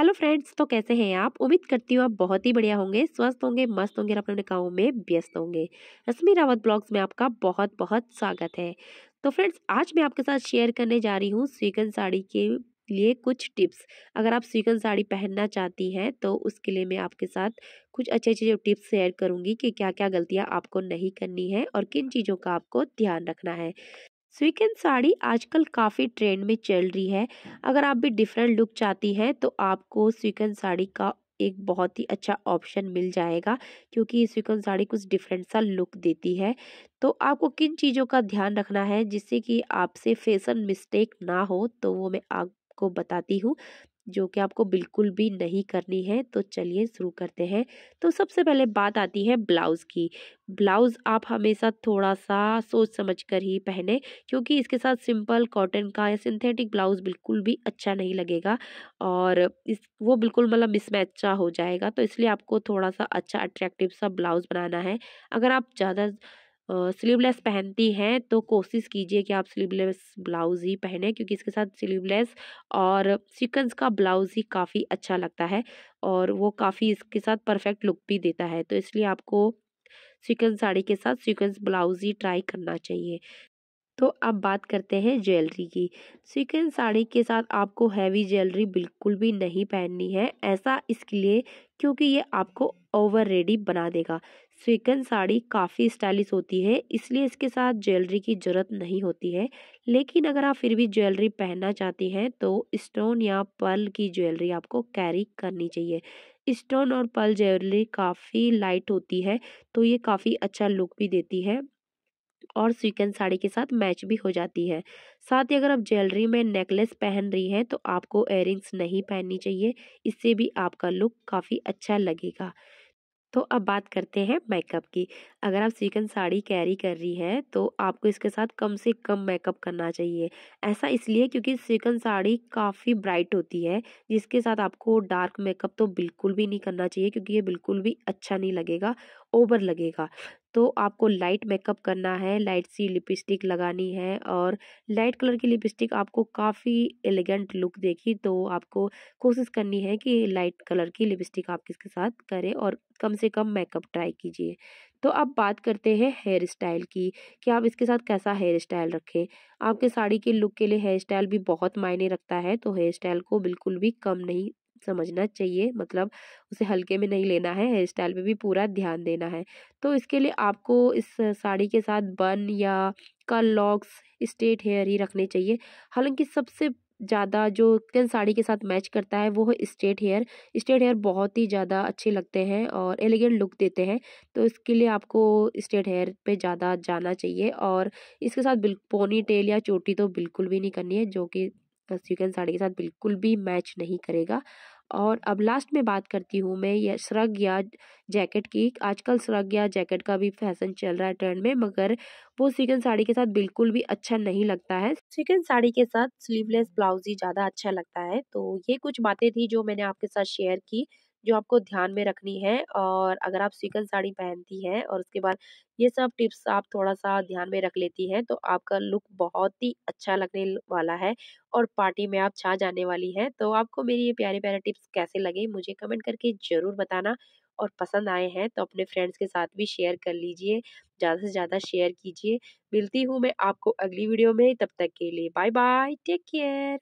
hello friends तो कैसे हैं आप उम्मीद करती हूँ आप बहुत ही बढ़िया होंगे स्वस्थ होंगे मस्त होंगे और अपने गाँव में व्यस्त होंगे रश्मि रावत ब्लॉग्स में आपका बहुत बहुत स्वागत है तो फ्रेंड्स आज मैं आपके साथ शेयर करने जा रही हूँ स्वीकन साड़ी के लिए कुछ टिप्स अगर आप स्वीकन साड़ी पहनना चाहती हैं तो उसके लिए मैं आपके साथ कुछ अच्छे अच्छे टिप्स शेयर करूंगी कि क्या क्या गलतियाँ आपको नहीं करनी है और किन चीज़ों का आपको ध्यान रखना है स्वीकेंड साड़ी आजकल काफ़ी ट्रेंड में चल रही है अगर आप भी डिफरेंट लुक चाहती हैं तो आपको स्वीकेंड साड़ी का एक बहुत ही अच्छा ऑप्शन मिल जाएगा क्योंकि ये साड़ी कुछ डिफरेंट सा लुक देती है तो आपको किन चीज़ों का ध्यान रखना है जिससे कि आपसे फैशन मिस्टेक ना हो तो वो मैं आपको बताती हूँ जो कि आपको बिल्कुल भी नहीं करनी है तो चलिए शुरू करते हैं तो सबसे पहले बात आती है ब्लाउज़ की ब्लाउज़ आप हमेशा थोड़ा सा सोच समझ कर ही पहने क्योंकि इसके साथ सिंपल कॉटन का या सिंथेटिक ब्लाउज़ बिल्कुल भी अच्छा नहीं लगेगा और इस वो बिल्कुल मतलब मिसमैच हो जाएगा तो इसलिए आपको थोड़ा सा अच्छा अट्रैक्टिव सा ब्लाउज़ बनाना है अगर आप ज़्यादा स्लीवलेस पहनती हैं तो कोशिश कीजिए कि आप स्लीवलेस ब्लाउज़ ही पहने क्योंकि इसके साथ स्लीवलेस और सिक्वेंस का ब्लाउज़ ही काफ़ी अच्छा लगता है और वो काफ़ी इसके साथ परफेक्ट लुक भी देता है तो इसलिए आपको सीक्वेंस साड़ी के साथ सीक्वेंस ब्लाउज ही ट्राई करना चाहिए तो अब बात करते हैं ज्वेलरी की चिकन साड़ी के साथ आपको हैवी ज्वेलरी बिल्कुल भी नहीं पहननी है ऐसा इसके लिए क्योंकि ये आपको ओवर रेडी बना देगा स्वीकन साड़ी काफ़ी स्टाइलिश होती है इसलिए इसके साथ ज्वेलरी की ज़रूरत नहीं होती है लेकिन अगर आप फिर भी ज्वेलरी पहनना चाहती हैं तो स्टोन या पर्ल की ज्वेलरी आपको कैरी करनी चाहिए स्टोन और पर्ल ज्वेलरी काफ़ी लाइट होती है तो ये काफ़ी अच्छा लुक भी देती है और सीक्वेंस साड़ी के साथ मैच भी हो जाती है साथ ही अगर आप ज्वेलरी में नेकलेस पहन रही हैं तो आपको एयरिंग्स नहीं पहननी चाहिए इससे भी आपका लुक काफ़ी अच्छा लगेगा तो अब बात करते हैं मेकअप की अगर आप सीकन साड़ी कैरी कर रही हैं तो आपको इसके साथ कम से कम मेकअप करना चाहिए ऐसा इसलिए क्योंकि सीकन साड़ी काफ़ी ब्राइट होती है जिसके साथ आपको डार्क मेकअप तो बिल्कुल भी नहीं करना चाहिए क्योंकि ये बिल्कुल भी अच्छा नहीं लगेगा ओवर लगेगा तो आपको लाइट मेकअप करना है लाइट सी लिपस्टिक लगानी है और लाइट कलर की लिपस्टिक आपको काफ़ी एलिगेंट लुक देगी तो आपको कोशिश करनी है कि लाइट कलर की लिपस्टिक आप किसके साथ करें और कम से कम मेकअप ट्राई कीजिए तो अब बात करते हैं हेयर स्टाइल की कि आप इसके साथ कैसा हेयर स्टाइल रखें आपके साड़ी के लुक के लिए हेयर स्टाइल भी बहुत मायने रखता है तो हेयर स्टाइल को बिल्कुल भी कम नहीं समझना चाहिए मतलब उसे हल्के में नहीं लेना है हेयर स्टाइल पर भी पूरा ध्यान देना है तो इसके लिए आपको इस साड़ी के साथ बन या कल लॉक्स स्ट्रेट हेयर ही रखने चाहिए हालांकि सबसे ज़्यादा जो कन साड़ी के साथ मैच करता है वो है स्ट्रेट हेयर स्ट्रेट हेयर बहुत ही ज़्यादा अच्छे लगते हैं और एलिगेंट लुक देते हैं तो इसके लिए आपको स्ट्रेट हेयर पे ज़्यादा जाना चाहिए और इसके साथ बिल पोनी टेल या चोटी तो बिल्कुल भी नहीं करनी है जो कि पश्चिकन साड़ी के साथ बिल्कुल भी मैच नहीं करेगा और अब लास्ट में बात करती हूँ मैं यह श्रग या जैकेट की आजकल श्रग या जैकेट का भी फैशन चल रहा है ट्रेंड में मगर वो सीकन साड़ी के साथ बिल्कुल भी अच्छा नहीं लगता है सीकन साड़ी के साथ स्लीवलेस ब्लाउज ही ज़्यादा अच्छा लगता है तो ये कुछ बातें थी जो मैंने आपके साथ शेयर की जो आपको ध्यान में रखनी है और अगर आप सीकन साड़ी पहनती हैं और उसके बाद ये सब टिप्स आप थोड़ा सा ध्यान में रख लेती हैं तो आपका लुक बहुत ही अच्छा लगने वाला है और पार्टी में आप छा जाने वाली हैं तो आपको मेरी ये प्यारे प्यारे टिप्स कैसे लगे मुझे कमेंट करके ज़रूर बताना और पसंद आए हैं तो अपने फ्रेंड्स के साथ भी शेयर कर लीजिए ज़्यादा से ज़्यादा शेयर कीजिए मिलती हूँ मैं आपको अगली वीडियो में तब तक के लिए बाय बाय टेक केयर